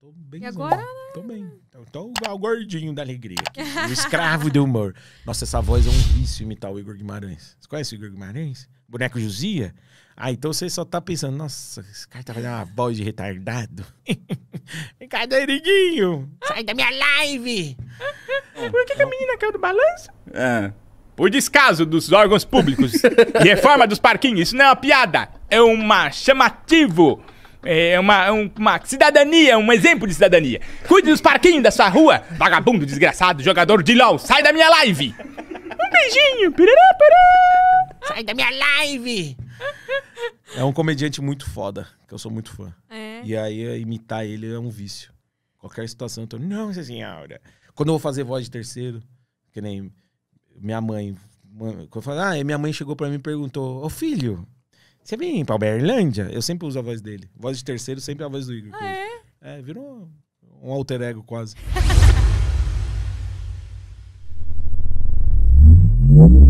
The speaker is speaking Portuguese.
Tô bem. E agora? Né? Tô bem. Então, tô o gordinho da alegria. Aqui, o escravo do humor. Nossa, essa voz é um vício imitar o Igor Guimarães. Você conhece o Igor Guimarães? Boneco Josia? Ah, então você só tá pensando, nossa, esse cara tá fazendo uma voz de retardado. Brincadeirinho! Sai da minha live! Por que, que a menina caiu do balanço? É. Por descaso dos órgãos públicos e reforma dos parquinhos. Isso não é uma piada, é um chamativo. É, é uma, é uma cidadania, um exemplo de cidadania. Cuide dos parquinhos da sua rua, vagabundo desgraçado, jogador de LOL, sai da minha live! Um beijinho! Pirará, pirá. Sai da minha live! É um comediante muito foda, que eu sou muito fã. É. E aí imitar ele é um vício. Qualquer situação, eu tô. Não, senhora. Quando eu vou fazer voz de terceiro, que nem minha mãe. Quando eu falo, ah, minha mãe chegou pra mim e perguntou: Ô filho, você vem pra Uberlândia? Eu sempre uso a voz dele. Voz de terceiro sempre é a voz do Igor. Ah, é? É, virou um alter ego quase.